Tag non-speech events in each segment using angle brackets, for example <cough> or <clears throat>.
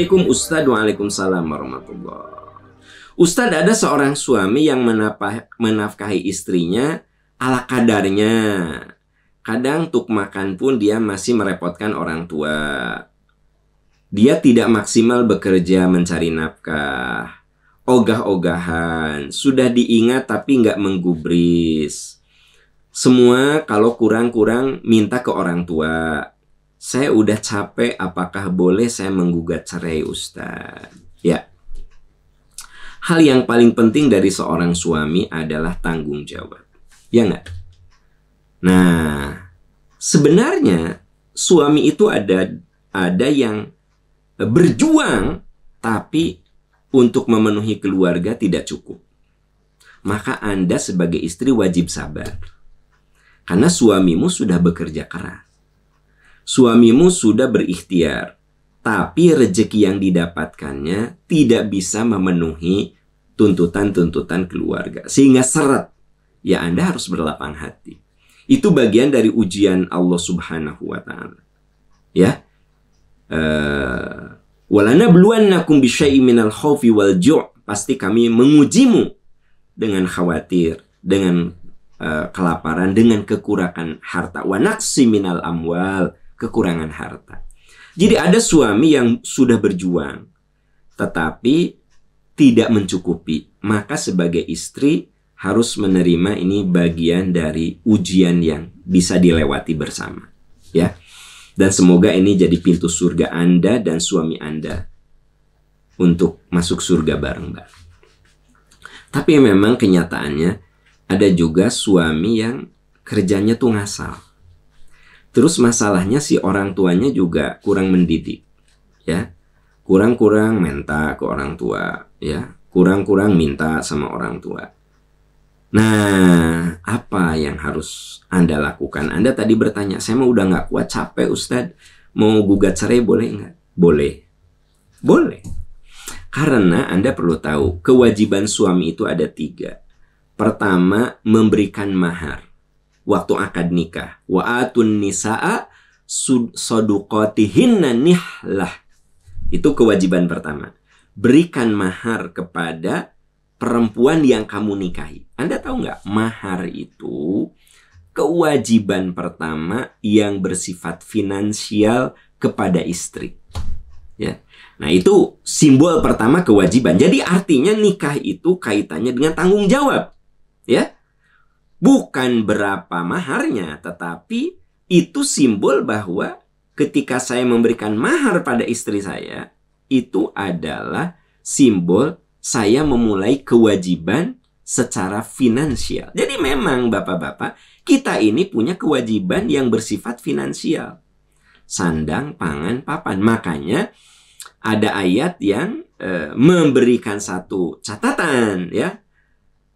Assalamualaikum Ustadz Waalaikumsalam warahmatullah Ustadz ada seorang suami yang menapah, menafkahi istrinya ala kadarnya Kadang untuk makan pun dia masih merepotkan orang tua Dia tidak maksimal bekerja mencari nafkah Ogah-ogahan Sudah diingat tapi nggak menggubris Semua kalau kurang-kurang minta ke orang tua saya udah capek, apakah boleh saya menggugat cerai Ustadz? Ya. Hal yang paling penting dari seorang suami adalah tanggung jawab. Ya nggak? Nah, sebenarnya suami itu ada ada yang berjuang tapi untuk memenuhi keluarga tidak cukup. Maka Anda sebagai istri wajib sabar. Karena suamimu sudah bekerja keras suamimu sudah berikhtiar, tapi rejeki yang didapatkannya tidak bisa memenuhi tuntutan-tuntutan keluarga, sehingga seret. Ya, Anda harus berlapang hati. Itu bagian dari ujian Allah Subhanahu wa Ta'ala. Ya, uh, eh, Walana beluannakum bisyai minal khawfi wal ju' Pasti kami mengujimu dengan khawatir, dengan uh, kelaparan, dengan kekurangan harta. Wa naqsi minal amwal kekurangan harta. Jadi ada suami yang sudah berjuang tetapi tidak mencukupi, maka sebagai istri harus menerima ini bagian dari ujian yang bisa dilewati bersama, ya. Dan semoga ini jadi pintu surga Anda dan suami Anda untuk masuk surga bareng-bareng. Tapi memang kenyataannya ada juga suami yang kerjanya tuh ngasal Terus masalahnya si orang tuanya juga kurang mendidik, ya, kurang-kurang minta ke orang tua, ya, kurang-kurang minta sama orang tua. Nah, apa yang harus Anda lakukan? Anda tadi bertanya, saya mau udah nggak kuat, capek Ustadz, mau gugat cerai boleh nggak? Boleh. Boleh. Karena Anda perlu tahu, kewajiban suami itu ada tiga. Pertama, memberikan mahar waktu akad nikah. Wa atun nisaa sodukotihinna nihlah. Itu kewajiban pertama. Berikan mahar kepada perempuan yang kamu nikahi. Anda tahu nggak? Mahar itu kewajiban pertama yang bersifat finansial kepada istri. Ya. Nah, itu simbol pertama kewajiban. Jadi artinya nikah itu kaitannya dengan tanggung jawab. Ya. Bukan berapa maharnya, tetapi itu simbol bahwa ketika saya memberikan mahar pada istri saya, itu adalah simbol saya memulai kewajiban secara finansial. Jadi memang Bapak-bapak, kita ini punya kewajiban yang bersifat finansial. Sandang, pangan, papan. Makanya ada ayat yang e, memberikan satu catatan ya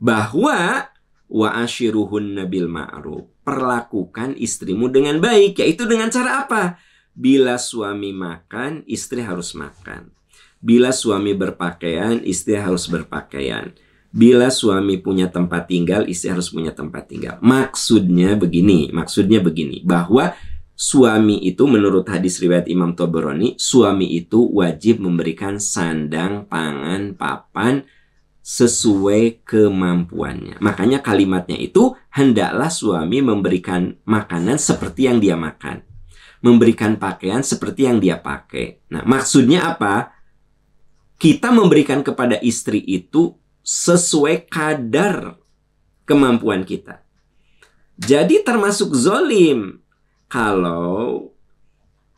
bahwa wa ashiruhun nabil ma'ruf. Perlakukan istrimu dengan baik, yaitu dengan cara apa? Bila suami makan, istri harus makan. Bila suami berpakaian, istri harus berpakaian. Bila suami punya tempat tinggal, istri harus punya tempat tinggal. Maksudnya begini, maksudnya begini, bahwa suami itu menurut hadis riwayat Imam Toberoni, suami itu wajib memberikan sandang, pangan, papan, sesuai kemampuannya. Makanya kalimatnya itu hendaklah suami memberikan makanan seperti yang dia makan. Memberikan pakaian seperti yang dia pakai. Nah, maksudnya apa? Kita memberikan kepada istri itu sesuai kadar kemampuan kita. Jadi termasuk zolim kalau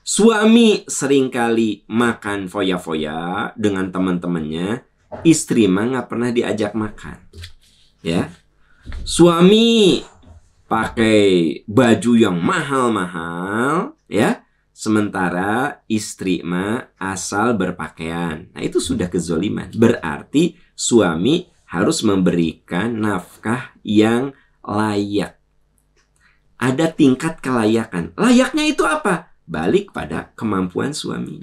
suami seringkali makan foya-foya dengan teman-temannya istri mah nggak pernah diajak makan ya suami pakai baju yang mahal-mahal ya sementara istri mah asal berpakaian nah itu sudah kezoliman berarti suami harus memberikan nafkah yang layak ada tingkat kelayakan layaknya itu apa balik pada kemampuan suami,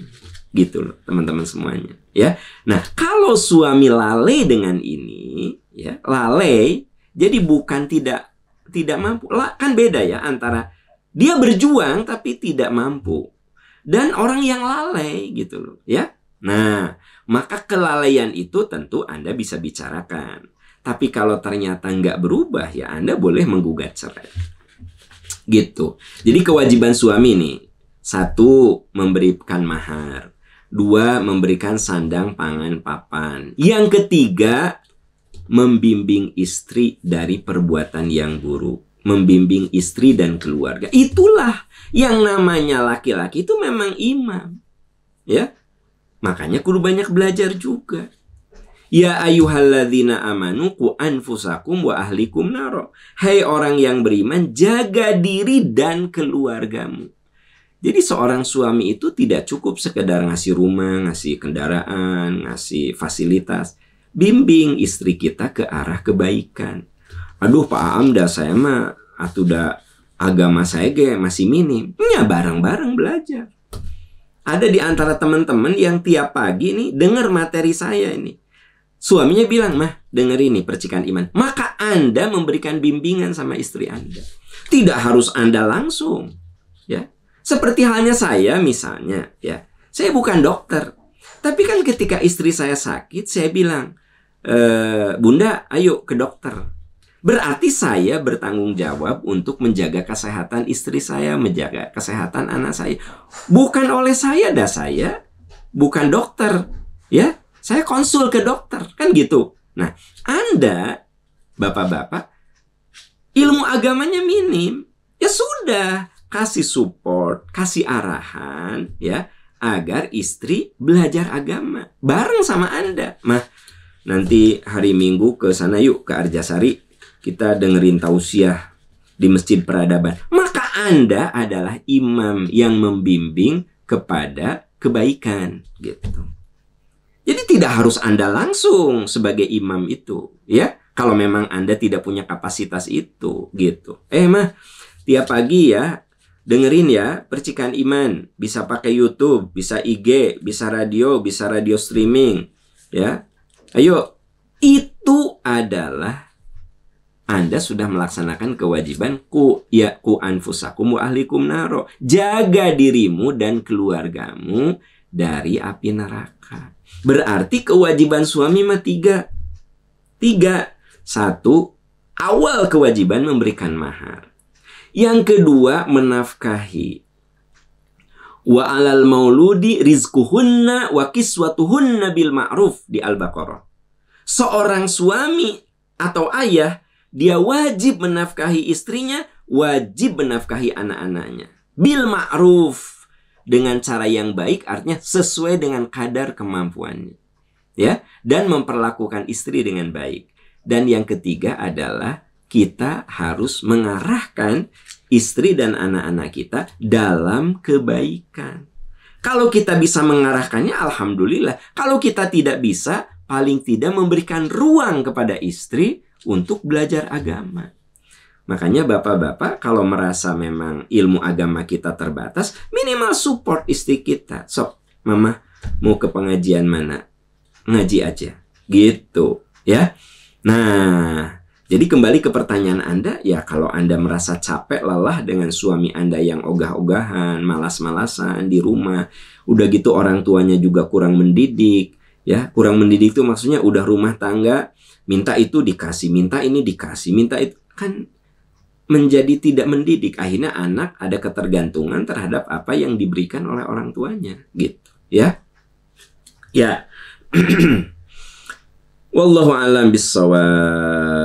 Gitu loh, teman-teman semuanya, ya. Nah, kalau suami lalai dengan ini, ya, lalai jadi bukan tidak tidak mampu. Lah, kan beda ya antara dia berjuang tapi tidak mampu dan orang yang lalai gitu loh, ya. Nah, maka kelalaian itu tentu Anda bisa bicarakan. Tapi kalau ternyata nggak berubah, ya Anda boleh menggugat cerai. Gitu. Jadi kewajiban suami nih, satu, memberikan mahar. Dua, memberikan sandang pangan papan. Yang ketiga, membimbing istri dari perbuatan yang buruk. Membimbing istri dan keluarga. Itulah yang namanya laki-laki itu memang imam. Ya, Makanya kudu banyak belajar juga. Ya ayuhalladzina amanu ku anfusakum wa ahlikum naro. Hai hey orang yang beriman, jaga diri dan keluargamu. Jadi seorang suami itu tidak cukup sekedar ngasih rumah, ngasih kendaraan, ngasih fasilitas. Bimbing istri kita ke arah kebaikan. Aduh Pak Aam dah saya mah atau dah agama saya ge masih minim. Ya bareng-bareng belajar. Ada di antara teman-teman yang tiap pagi nih dengar materi saya ini. Suaminya bilang, mah denger ini percikan iman. Maka Anda memberikan bimbingan sama istri Anda. Tidak harus Anda langsung seperti halnya saya misalnya, ya. Saya bukan dokter. Tapi kan ketika istri saya sakit, saya bilang, e, "Bunda, ayo ke dokter." Berarti saya bertanggung jawab untuk menjaga kesehatan istri saya, menjaga kesehatan anak saya. Bukan oleh saya dah saya, bukan dokter, ya. Saya konsul ke dokter, kan gitu. Nah, Anda Bapak-bapak, ilmu agamanya minim. Ya sudah, kasih support, kasih arahan ya agar istri belajar agama bareng sama Anda. Mah, nanti hari Minggu ke sana yuk ke Arjasari kita dengerin tausiah di Masjid Peradaban. Maka Anda adalah imam yang membimbing kepada kebaikan gitu. Jadi tidak harus Anda langsung sebagai imam itu, ya. Kalau memang Anda tidak punya kapasitas itu gitu. Eh mah tiap pagi ya Dengerin ya, percikan iman. Bisa pakai YouTube, bisa IG, bisa radio, bisa radio streaming. Ya, ayo. Itu adalah anda sudah melaksanakan kewajiban ku ya ku anfusakum wa ahlikum naro. Jaga dirimu dan keluargamu dari api neraka. Berarti kewajiban suami mah tiga. Tiga. Satu, awal kewajiban memberikan mahar. Yang kedua, menafkahi. Wa alal mauludi rizkuhunna wa kiswatuhunna bil ma'ruf di Al-Baqarah. Seorang suami atau ayah, dia wajib menafkahi istrinya, wajib menafkahi anak-anaknya. Bil ma'ruf dengan cara yang baik artinya sesuai dengan kadar kemampuannya. Ya, dan memperlakukan istri dengan baik. Dan yang ketiga adalah kita harus mengarahkan istri dan anak-anak kita dalam kebaikan. Kalau kita bisa mengarahkannya, alhamdulillah. Kalau kita tidak bisa, paling tidak memberikan ruang kepada istri untuk belajar agama. Makanya bapak-bapak kalau merasa memang ilmu agama kita terbatas, minimal support istri kita. Sob, mama mau ke pengajian mana? Ngaji aja. Gitu, ya. Nah, jadi kembali ke pertanyaan Anda, ya kalau Anda merasa capek lelah dengan suami Anda yang ogah-ogahan, malas-malasan di rumah, udah gitu orang tuanya juga kurang mendidik, ya kurang mendidik itu maksudnya udah rumah tangga, minta itu dikasih, minta ini dikasih, minta itu kan menjadi tidak mendidik. Akhirnya anak ada ketergantungan terhadap apa yang diberikan oleh orang tuanya, gitu, ya. Ya. <clears throat> Wallahu alam bisawab.